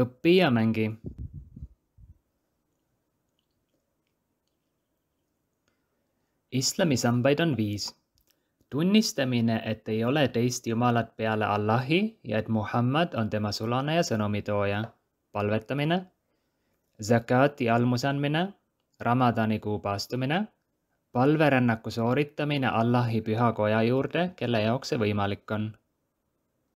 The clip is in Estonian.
õpi ja mängi. islami sambaid on viis. tunnistamine, et ei ole teist jumalat peale Allahi ja et Muhammad on tema sulane ja sõnumitooja. palvetamine, zakati almuse andmine, Ramadani kuu paastumine, palverännaku sooritamine Allahi pühakoja juurde, kelle jaoks see võimalik on